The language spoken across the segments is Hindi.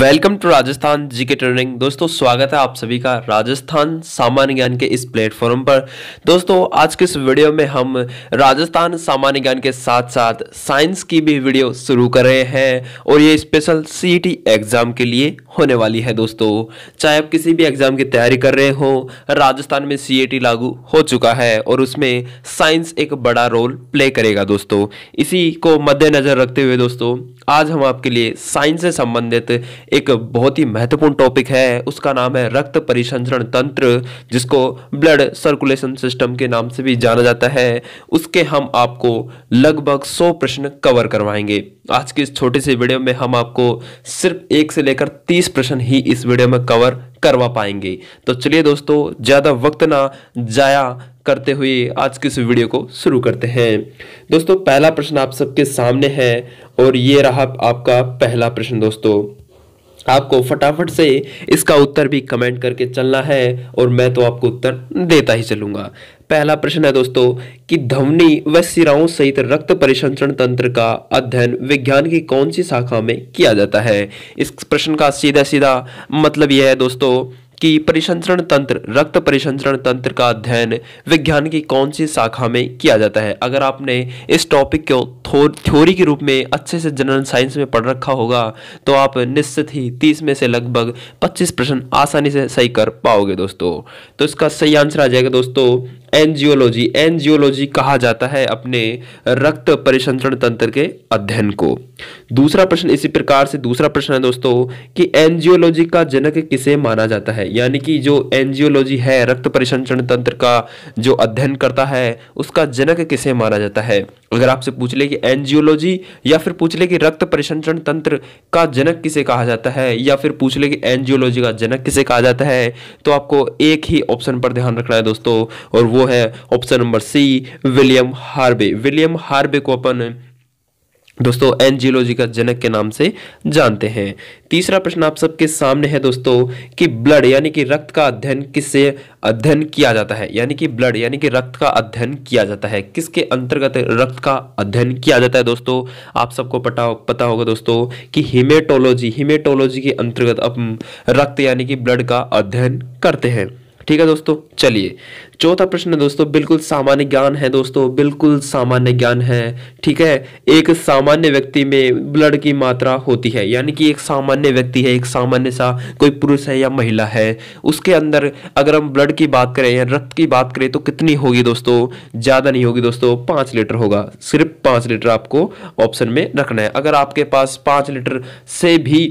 welcome to Rajasthan GK training दोस्तों स्वागत है आप सभी का राजस्थान सामान्य ज्ञान के इस प्लेटफॉर्म पर दोस्तों आज के इस वीडियो में हम राजस्थान सामान्य ज्ञान के साथ साथ साइंस की भी वीडियो शुरू कर रहे हैं और ये स्पेशल सी e एग्ज़ाम के लिए होने वाली है दोस्तों चाहे आप किसी भी एग्ज़ाम की तैयारी कर रहे हो राजस्थान में सी e लागू हो चुका है और उसमें साइंस एक बड़ा रोल प्ले करेगा दोस्तों इसी को मद्देनज़र रखते हुए दोस्तों आज हम आपके लिए साइंस से संबंधित एक बहुत ही महत्वपूर्ण टॉपिक है उसका नाम है रक्त परिसंचरण तंत्र जिसको ब्लड सर्कुलेशन सिस्टम के नाम से भी जाना जाता है उसके हम आपको लगभग सौ प्रश्न कवर करवाएंगे आज के इस छोटे से वीडियो में हम आपको सिर्फ एक से लेकर तीस प्रश्न ही इस वीडियो में कवर करवा पाएंगे तो चलिए दोस्तों ज़्यादा वक्त ना जाया करते हुए आज की इस वीडियो को शुरू करते हैं दोस्तों पहला प्रश्न आप सबके सामने है और ये रहा आपका पहला प्रश्न दोस्तों आपको फटाफट से इसका उत्तर भी कमेंट करके चलना है और मैं तो आपको उत्तर देता ही चलूंगा पहला प्रश्न है दोस्तों कि धमनी व सिराओं सहित रक्त परिसंचरण तंत्र का अध्ययन विज्ञान की कौन सी शाखा में किया जाता है इस प्रश्न का सीधा सीधा मतलब यह है दोस्तों कि परिसंचरण तंत्र रक्त परिसंचरण तंत्र का अध्ययन विज्ञान की कौन सी शाखा में किया जाता है अगर आपने इस टॉपिक को थ्योरी के रूप में अच्छे से जनरल साइंस में पढ़ रखा होगा तो आप निश्चित ही तीस में से लगभग पच्चीस प्रश्न आसानी से सही कर पाओगे दोस्तों तो इसका सही आंसर आ जाएगा दोस्तों एनजियोलॉजी एनजियोलॉजी कहा जाता है अपने रक्त परिसंचरण तंत्र के अध्ययन को दूसरा प्रश्न इसी प्रकार से दूसरा प्रश्न है दोस्तों कि एनजियोलॉजी का जनक किसे माना जाता है यानी कि जो एनजियोलॉजी है रक्त परिसंचरण तंत्र का जो अध्ययन करता है उसका जनक किसे माना जाता है अगर आपसे पूछ ले कि एंजियोलॉजी या फिर पूछ ले कि रक्त परिसंचरण तंत्र का जनक किसे कहा जाता है या फिर पूछ ले कि एंजियोलॉजी का जनक किसे कहा जाता है तो आपको एक ही ऑप्शन पर ध्यान रखना है दोस्तों और वो है option number C William Harvey William Harvey को अपन दोस्तों एनजियोलॉजी का जनक के नाम से जानते हैं तीसरा प्रश्न आप सबके सामने है दोस्तों कि ब्लड यानी कि रक्त का अध्ययन किससे अध्ययन किया जाता है यानी कि ब्लड यानी कि रक्त का अध्ययन किया जाता है किसके अंतर्गत रक्त का अध्ययन किया जाता है दोस्तों आप सबको पता पता होगा दोस्तों कि हिमेटोलॉजी हिमेटोलॉजी के अंतर्गत रक्त यानी कि ब्लड का अध्ययन करते हैं ठीक है दोस्तों चलिए चौथा प्रश्न है दोस्तों बिल्कुल सामान्य ज्ञान है दोस्तों बिल्कुल सामान्य ज्ञान है ठीक है एक सामान्य व्यक्ति में ब्लड की मात्रा होती है यानी कि एक सामान्य व्यक्ति है एक सामान्य सा कोई पुरुष है या महिला है उसके अंदर अगर हम ब्लड की बात करें या रक्त की बात करें तो कितनी होगी दोस्तों ज़्यादा नहीं होगी दोस्तों पाँच लीटर होगा सिर्फ पाँच लीटर आपको ऑप्शन में रखना है अगर आपके पास पाँच लीटर से भी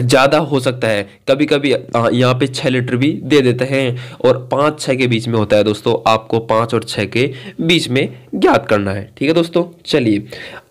ज़्यादा हो सकता है कभी कभी यहाँ पे छः लीटर भी दे देते हैं और पाँच छः के बीच में होता है दोस्तों आपको पाँच और छः के बीच में ज्ञात करना है ठीक है दोस्तों चलिए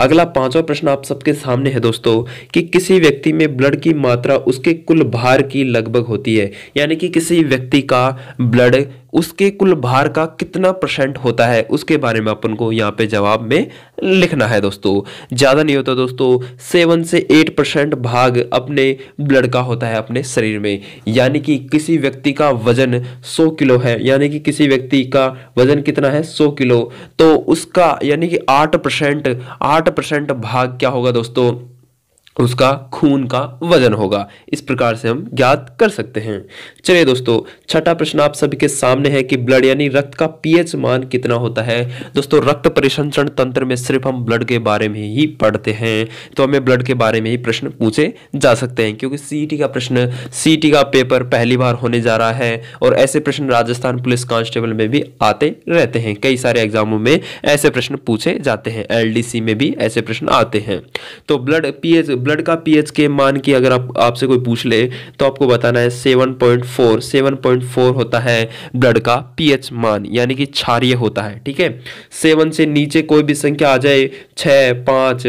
अगला पांचवा प्रश्न आप सबके सामने है दोस्तों कि किसी व्यक्ति में ब्लड की मात्रा उसके कुल भार की लगभग होती है यानी कि किसी व्यक्ति का ब्लड उसके कुल भार का कितना परसेंट होता है उसके बारे में अपन को यहाँ पे जवाब में लिखना है दोस्तों ज़्यादा नहीं होता दोस्तों सेवन से एट परसेंट भाग अपने ब्लड का होता है अपने शरीर में यानी कि किसी व्यक्ति का वजन सौ किलो है यानी कि किसी व्यक्ति का वजन कितना है सौ किलो तो उसका यानी कि आठ परसेंट आठ परसेंट भाग क्या होगा दोस्तों उसका खून का वजन होगा इस प्रकार से हम ज्ञात कर सकते हैं चलिए दोस्तों छठा प्रश्न आप सभी के सामने है कि ब्लड यानी रक्त का पीएच मान कितना होता है दोस्तों रक्त परिसंचरण तंत्र में सिर्फ हम ब्लड के बारे में ही पढ़ते हैं तो हमें ब्लड के बारे में ही प्रश्न पूछे जा सकते हैं क्योंकि सीईटी e का प्रश्न सी e का पेपर पहली बार होने जा रहा है और ऐसे प्रश्न राजस्थान पुलिस कांस्टेबल में भी आते रहते हैं कई सारे एग्जामों में ऐसे प्रश्न पूछे जाते हैं एल में भी ऐसे प्रश्न आते हैं तो ब्लड पीएच ब्लड का पीएच के मान की अगर आप आपसे कोई पूछ ले तो आपको बताना है 7.4 7.4 होता है ब्लड का पीएच मान यानी कि क्षारिय होता है ठीक है सेवन से नीचे कोई भी संख्या आ जाए छः पाँच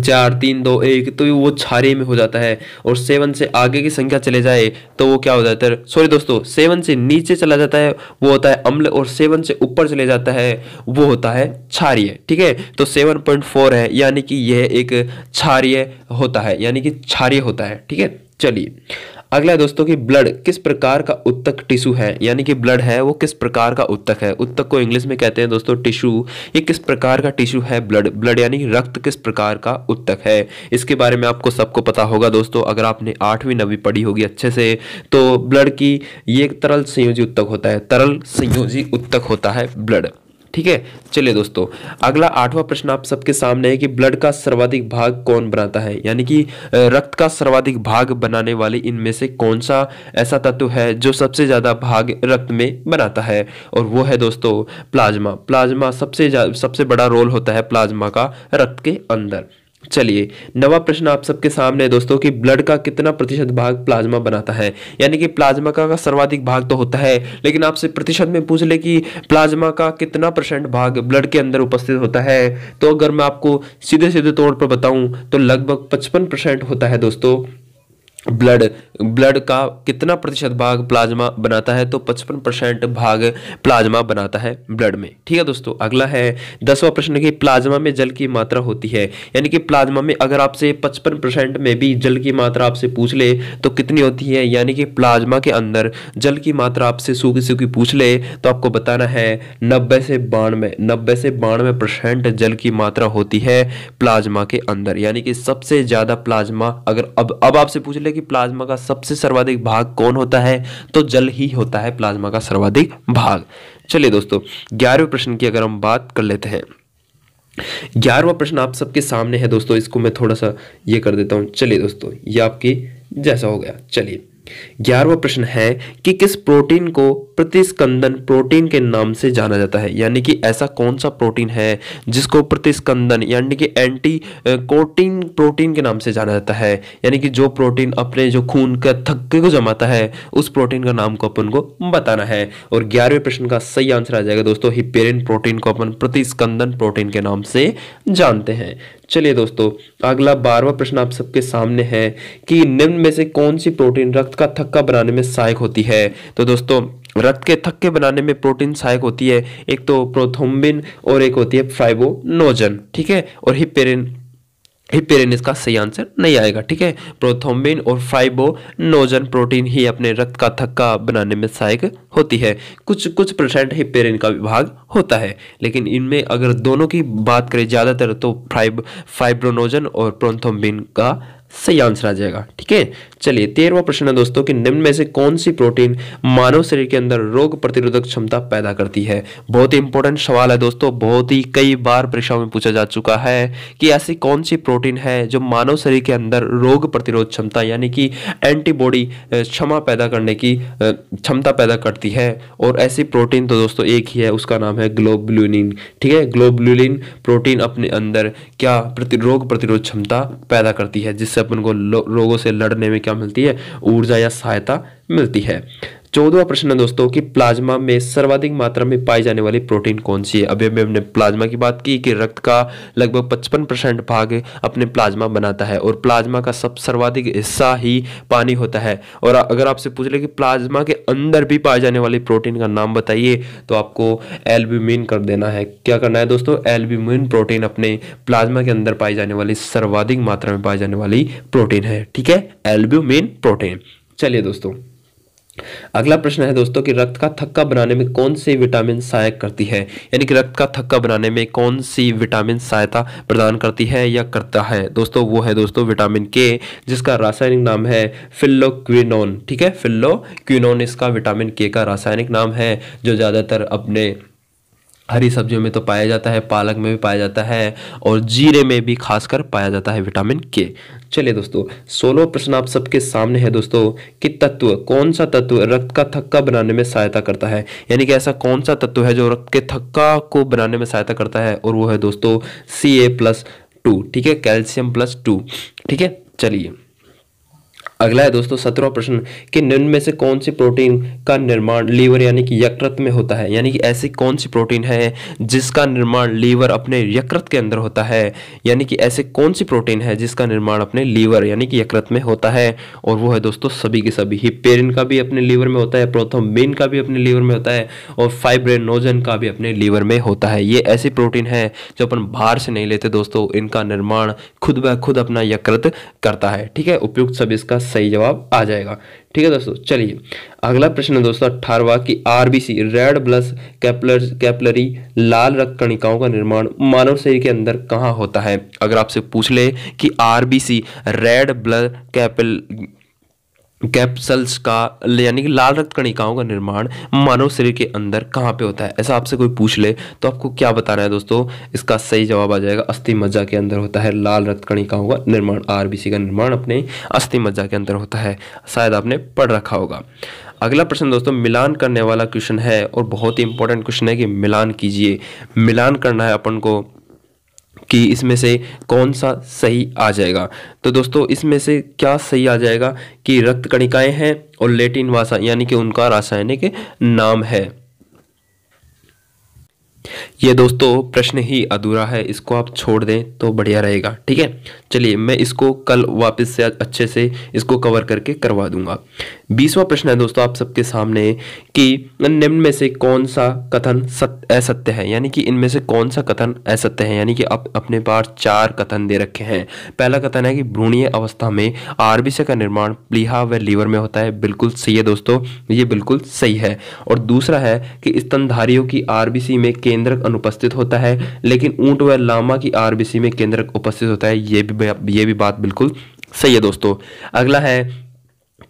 चार तीन दो एक तो वो छारे में हो जाता है और सेवन से आगे की संख्या चले जाए तो वो क्या हो जाता है सॉरी दोस्तों सेवन से नीचे चला जाता है वो होता है अम्ल और सेवन से ऊपर चले जाता है वो होता है क्षारिय ठीक है तो सेवन पॉइंट फोर है यानी कि यह एक क्षारिय होता है यानी कि क्षारिय होता है ठीक है चलिए अगला दोस्तों की ब्लड किस प्रकार का उत्तक टिश्यू है यानी कि ब्लड है वो किस प्रकार का उत्तक है उत्तक को इंग्लिश में कहते हैं दोस्तों टिश्यू ये किस प्रकार का टिश्यू है ब्लड ब्लड यानी रक्त किस प्रकार का उत्तक है इसके बारे में आपको सबको पता होगा दोस्तों अगर आपने आठवीं नवी पढ़ी होगी अच्छे से तो ब्लड की ये तरल संयोजी उत्तक होता है तरल संयोजी उत्तक होता है ब्लड ठीक है चलिए दोस्तों अगला आठवां प्रश्न आप सबके सामने है कि ब्लड का सर्वाधिक भाग कौन बनाता है यानी कि रक्त का सर्वाधिक भाग बनाने वाले इनमें से कौन सा ऐसा तत्व है जो सबसे ज़्यादा भाग रक्त में बनाता है और वो है दोस्तों प्लाज्मा प्लाज्मा सबसे सबसे बड़ा रोल होता है प्लाज्मा का रक्त के अंदर चलिए नवा प्रश्न आप सबके सामने दोस्तों कि ब्लड का कितना प्रतिशत भाग प्लाज्मा बनाता है यानी कि प्लाज्मा का सर्वाधिक भाग तो होता है लेकिन आपसे प्रतिशत में पूछ ले कि प्लाज्मा का कितना परसेंट भाग ब्लड के अंदर उपस्थित होता है तो अगर मैं आपको सीधे सीधे तौर पर बताऊं तो लगभग पचपन परसेंट होता है दोस्तों ब्लड ब्लड का कितना प्रतिशत भाग प्लाज्मा बनाता है तो 55 परसेंट भाग प्लाज्मा बनाता है ब्लड में ठीक है दोस्तों अगला है दसवां प्रश्न कि प्लाज्मा में जल की मात्रा होती है यानी कि प्लाज्मा में अगर आपसे 55 परसेंट में भी जल की मात्रा आपसे पूछ ले तो कितनी होती है यानी कि प्लाज्मा के अंदर जल की मात्रा आपसे सूखी सूखी पूछ ले तो आपको बताना है नब्बे से बानवे नब्बे से बानवे परसेंट जल की मात्रा होती है प्लाज्मा के अंदर यानी कि सबसे ज़्यादा प्लाज्मा अगर अब अब आपसे पूछ ले कि प्लाज्मा का सबसे सर्वाधिक भाग कौन होता है तो जल ही होता है प्लाज्मा का सर्वाधिक भाग चलिए दोस्तों ग्यारहवें प्रश्न की अगर हम बात कर लेते हैं ग्यारहवा प्रश्न आप सबके सामने है दोस्तों इसको मैं थोड़ा सा ये कर देता हूँ चलिए दोस्तों ये आपकी जैसा हो गया चलिए ग्यारहवा प्रश्न है कि किस प्रोटीन को प्रतिस्कंदन प्रोटीन के नाम से जाना जाता है यानी कि ऐसा कौन सा प्रोटीन है जिसको प्रतिस्कंदन यानी कि एंटी कोटीन प्रोटीन के नाम से जाना जाता है यानी कि जो प्रोटीन अपने जो खून के थक्के को जमाता है उस प्रोटीन का नाम को अपन को बताना है और ग्यारहवें प्रश्न का सही आंसर आ जाएगा दोस्तों हिपेरिन प्रोटीन को अपन प्रतिस्कंदन प्रोटीन के नाम से जानते हैं चलिए दोस्तों अगला बारवा प्रश्न आप सबके सामने है कि निम्न में से कौन सी प्रोटीन रक्त का थक्का बनाने में सहायक होती है तो दोस्तों रक्त के थक्के बनाने में प्रोटीन सहायक होती है एक तो प्रोथोम्बिन और एक होती है फाइबोनोजन ठीक है और हिपेरिन हिपेरिन इसका सही आंसर नहीं आएगा ठीक है प्रोथोम्बिन और फाइबो नोजन प्रोटीन ही अपने रक्त का थक्का बनाने में सहायक होती है कुछ कुछ परसेंट हिपेरिन का विभाग होता है लेकिन इनमें अगर दोनों की बात करें ज़्यादातर तो फाइब फाइब्रोनोजन और प्रोथोम्बिन का सही आंसर आ जाएगा ठीक है चलिए तेरहवा प्रश्न है दोस्तों कि निम्न में से कौन सी प्रोटीन मानव शरीर के अंदर रोग प्रतिरोधक क्षमता पैदा करती है बहुत ही इंपॉर्टेंट सवाल है दोस्तों बहुत ही कई बार परीक्षाओं में पूछा जा चुका है कि ऐसी कौन सी प्रोटीन है जो मानव शरीर के अंदर रोग प्रतिरोध क्षमता यानी कि एंटीबॉडी क्षमा पैदा करने की क्षमता पैदा करती है और ऐसी प्रोटीन तो दोस्तों एक ही है उसका नाम है ग्लोबुलिन ठीक है ग्लोबुलिन प्रोटीन अपने अंदर क्या प्रति, रोग प्रतिरोध क्षमता पैदा करती है जिससे अपन को लोगों से लड़ने में क्या मिलती है ऊर्जा या सहायता मिलती है चौदवा प्रश्न है दोस्तों कि प्लाज्मा में सर्वाधिक मात्रा में पाई जाने वाली प्रोटीन कौन सी है अभी अभी हमने प्लाज्मा की बात की कि रक्त का लगभग 55 परसेंट भाग अपने प्लाज्मा बनाता है और प्लाज्मा का सब सर्वाधिक हिस्सा ही पानी होता है और अगर आपसे पूछ ले कि प्लाज्मा के अंदर भी पाए जाने वाली प्रोटीन का नाम बताइए तो आपको एल्ब्यूमिन कर देना है क्या करना है दोस्तों एल्ब्यूमिन प्रोटीन अपने प्लाज्मा के अंदर पाई जाने वाली सर्वाधिक मात्रा में पाई जाने वाली प्रोटीन है ठीक है एल्ब्यूमिन प्रोटीन चलिए दोस्तों अगला प्रश्न है दोस्तों कि रक्त का थक्का बनाने में कौन सी विटामिन सहायक करती है यानी कि रक्त का थक्का बनाने में कौन सी विटामिन सहायता प्रदान करती है या करता है दोस्तों वो है दोस्तों विटामिन के जिसका रासायनिक नाम है फिल्लोक्विनोन ठीक है फिल्लोक्विनोन इसका विटामिन के का रासायनिक नाम है जो ज़्यादातर अपने हरी सब्जियों में तो पाया जाता है पालक में भी पाया जाता है और जीरे में भी खासकर पाया जाता है विटामिन के चलिए दोस्तों सोलह प्रश्न आप सबके सामने है दोस्तों कि तत्व कौन सा तत्व रक्त का थक्का बनाने में सहायता करता है यानी कि ऐसा कौन सा तत्व है जो रक्त के थक्का को बनाने में सहायता करता है और वो है दोस्तों सी ए प्लस टू ठीक है कैल्शियम प्लस टू ठीक है चलिए अगला है दोस्तों सत्रहवा प्रश्न कि निम्न में से कौन सी प्रोटीन का निर्माण लीवर यानी कि यकृत में होता है यानी कि ऐसी कौन सी प्रोटीन है जिसका निर्माण लीवर अपने यकृत के अंदर होता है यानी कि ऐसे कौन सी प्रोटीन है जिसका निर्माण अपने लीवर यानी कि यकृत में होता है और वो है दोस्तों सभी के सभी हिपेरिन का भी अपने लीवर में होता है प्रोथोमिन का भी अपने लीवर में होता है और फाइब्रेनोजन का भी अपने लीवर में होता है ये ऐसी प्रोटीन है जो अपन बाहर से नहीं लेते दोस्तों इनका निर्माण खुद ब खुद अपना यकृत करता है ठीक है उपयुक्त सब इसका सही जवाब आ जाएगा ठीक है दोस्तों चलिए अगला प्रश्न है दोस्तों अठारवा की आरबीसी रेड ब्लस कैपलर कैपलरी लाल रक्त कणिकाओं का निर्माण मानव शरीर के अंदर कहाँ होता है अगर आपसे पूछ ले कि आरबीसी रेड ब्लड कैपल कैप्सल्स का यानी कि लाल रक्त कणिकाओं का निर्माण मानव शरीर के अंदर कहाँ पे होता है ऐसा आपसे कोई पूछ ले तो आपको क्या बताना है दोस्तों इसका सही जवाब आ जाएगा अस्थि मज्जा के अंदर होता है लाल रक्त कणिकाओं का निर्माण आरबीसी का निर्माण अपने अस्थि मज्जा के अंदर होता है शायद आपने पढ़ रखा होगा अगला प्रश्न दोस्तों मिलान करने वाला क्वेश्चन है और बहुत ही इंपॉर्टेंट क्वेश्चन है कि मिलान कीजिए मिलान करना है अपन को कि इसमें से कौन सा सही आ जाएगा तो दोस्तों इसमें से क्या सही आ जाएगा कि रक्त कणिकाएं हैं और लेटिन वासा यानी कि उनका रासायनिक नाम है ये दोस्तों प्रश्न ही अधूरा है इसको आप छोड़ दें तो बढ़िया रहेगा ठीक है चलिए मैं इसको कल वापस से अच्छे से इसको कवर करके करवा दूंगा बीसवा प्रश्न है दोस्तों आप सबके सामने कि निम्न में से कौन सा कथन सत्य असत्य है यानी कि इनमें से कौन सा कथन असत्य है यानी कि आप अपने पास चार कथन दे रखे हैं पहला कथन है कि भ्रूणीय अवस्था में आरबीसी का निर्माण प्लीहा व लीवर में होता है बिल्कुल सही है दोस्तों ये बिल्कुल सही है और दूसरा है कि स्तनधारियों की आरबीसी में केंद्रक अनुपस्थित होता है लेकिन ऊंट व लामा की आरबीसी में केंद्रक उपस्थित होता है ये भी ये भी बात बिल्कुल सही है दोस्तों अगला है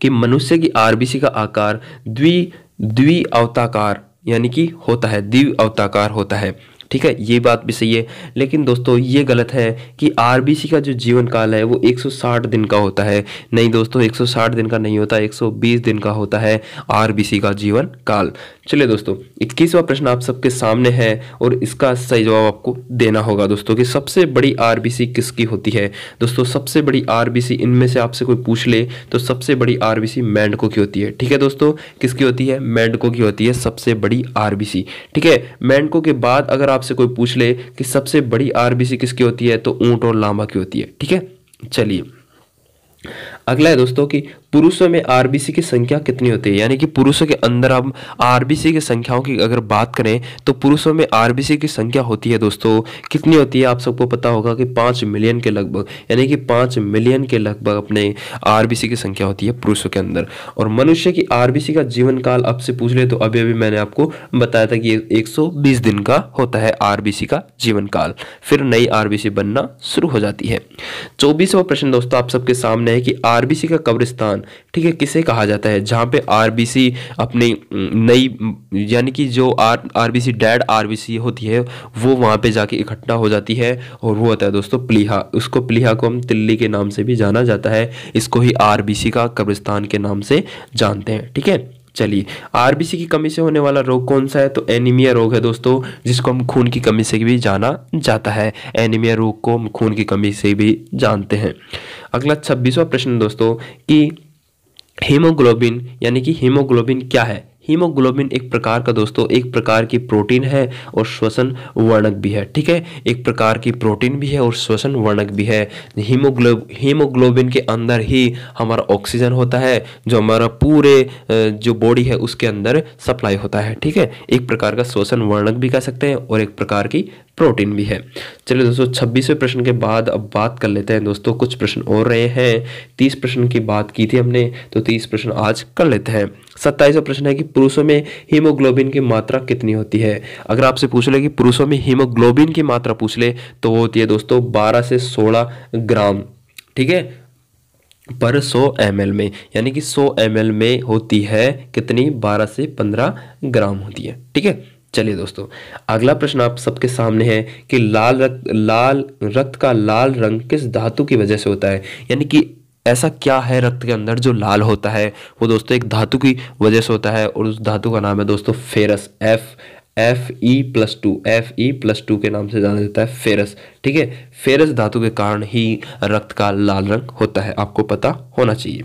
कि मनुष्य की आरबीसी का आकार द्वि द्वि अवताकार यानी कि होता है द्वि अवताकार होता है ठीक है ये बात भी सही है लेकिन दोस्तों ये गलत है कि आर का जो जीवन काल है वो 160 दिन का होता है नहीं दोस्तों 160 दिन का नहीं होता 120 दिन का होता है आर का जीवन काल चलिए दोस्तों इक्कीसवा प्रश्न आप सबके सामने है और इसका सही जवाब आपको देना होगा दोस्तों कि सबसे बड़ी आर किसकी होती है दोस्तों सबसे बड़ी आर इनमें से आपसे कोई पूछ ले तो सबसे बड़ी आरबीसी मैंडको की होती है ठीक है दोस्तों किसकी होती है मैंडको की होती है सबसे बड़ी आर ठीक है मैंडको के बाद अगर आपसे कोई पूछ ले कि सबसे बड़ी आरबीसी किसकी होती है तो ऊँट और लांबा की होती है ठीक है चलिए अगला है दोस्तों कि पुरुषों में आरबीसी की संख्या कितनी होती है यानी कि पुरुषों के अंदर हम आरबीसी की संख्याओं की अगर बात करें तो पुरुषों में आरबीसी की संख्या होती है दोस्तों कितनी होती है आप सबको पता होगा कि पाँच मिलियन के लगभग यानी कि पाँच मिलियन के लगभग अपने आरबीसी की संख्या होती है पुरुषों के अंदर और मनुष्य की आरबीसी का जीवन काल आपसे पूछ ले तो अभी अभी मैंने आपको बताया था कि एक दिन का होता है आरबीसी का जीवन काल फिर नई आरबीसी बनना शुरू हो जाती है चौबीसवा प्रश्न दोस्तों आप सबके सामने है कि आरबीसी का कब्रिस्तान ठीक है किसे कहा जाता है जहाँ पे आर अपनी नई यानी कि जो R R B RBC dead RBC होती है वो वहाँ पे जाके इकट्ठा हो जाती है और वो होता है दोस्तों प्लीहा उसको प्लीहा को हम तिल्ली के नाम से भी जाना जाता है इसको ही आर का कब्रिस्तान के नाम से जानते हैं ठीक है चलिए आरबीसी की कमी से होने वाला रोग कौन सा है तो एनीमिया रोग है दोस्तों जिसको हम खून की कमी से भी जाना जाता है एनीमिया रोग को हम खून की कमी से भी जानते हैं अगला छब्बीसवा प्रश्न दोस्तों कि हीमोग्लोबिन यानी कि हीमोग्लोबिन क्या है हीमोग्लोबिन एक प्रकार का दोस्तों एक प्रकार की प्रोटीन है और श्वसन वर्णक भी है ठीक है एक प्रकार की प्रोटीन भी है और श्वसन वर्णक भी है हीमोग्लो हीमोग्लोबिन के अंदर ही हमारा ऑक्सीजन होता है जो हमारा पूरे जो बॉडी है उसके अंदर सप्लाई होता है ठीक है एक प्रकार का श्वसन वर्णक भी कह सकते हैं और एक प्रकार की प्रोटीन भी है चलिए दोस्तों छब्बीसवें प्रश्न के बाद अब बात कर लेते हैं दोस्तों कुछ प्रश्न और रहे हैं तीस प्रश्न की बात की थी हमने तो तीस प्रश्न आज कर लेते हैं सत्ताईसवा प्रश्न है कि पुरुषों में हीमोग्लोबिन की मात्रा कितनी होती है अगर आपसे पूछ ले कि पुरुषों में हीमोग्लोबिन की मात्रा पूछ ले तो वो होती है दोस्तों बारह से सोलह ग्राम ठीक है पर 100 एम में यानी कि 100 एम में होती है कितनी 12 से 15 ग्राम होती है ठीक है चलिए दोस्तों अगला प्रश्न आप सबके सामने है कि लाल रक्त लाल रक्त का लाल रंग किस धातु की वजह से होता है यानी कि ऐसा क्या है रक्त के अंदर जो लाल होता है वो दोस्तों एक धातु की वजह से होता है और उस धातु का नाम है दोस्तों ferrous F F E plus two F E plus two के नाम से जाना जाता है फेरस ठीक है फेरस धातु के कारण ही रक्त का लाल रंग होता है आपको पता होना चाहिए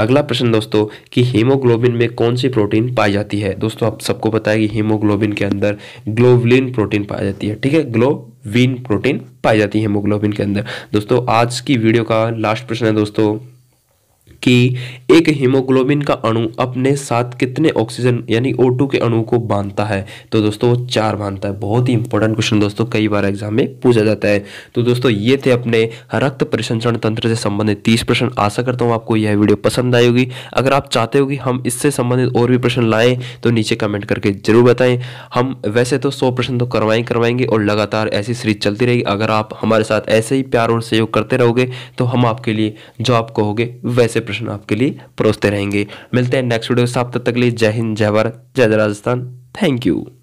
अगला प्रश्न दोस्तों कि हीमोग्लोबिन में कौन सी प्रोटीन पाई जाती है दोस्तों आप सबको पता है कि हीमोग्लोबिन के अंदर ग्लोवलिन प्रोटीन पाई जाती है ठीक है ग्लो प्रोटीन पाई जाती है हीमोग्लोबिन के अंदर दोस्तों आज की वीडियो का लास्ट प्रश्न है दोस्तों कि एक हीमोग्लोबिन का अणु अपने साथ कितने ऑक्सीजन यानी ओ के अणु को बांधता है तो दोस्तों चार बांधता है बहुत ही इंपॉर्टेंट क्वेश्चन दोस्तों कई बार एग्जाम में पूछा जाता है तो दोस्तों ये थे अपने रक्त परिसंचरण तंत्र से संबंधित तीस प्रश्न आशा करता हूँ आपको यह वीडियो पसंद आई होगी अगर आप चाहते हो कि हम इससे संबंधित और भी प्रश्न लाएँ तो नीचे कमेंट करके जरूर बताएं हम वैसे तो सौ प्रश्न तो करवाएं करवाएंगे और लगातार ऐसी सीरीज चलती रहेगी अगर आप हमारे साथ ऐसे ही प्यार और सहयोग करते रहोगे तो हम आपके लिए जो आप कहोगे वैसे प्रश्न आपके लिए परोसते रहेंगे मिलते हैं नेक्स्ट वीडियो साफ तब तक लिए जय हिंद जय भारत जय राजस्थान थैंक यू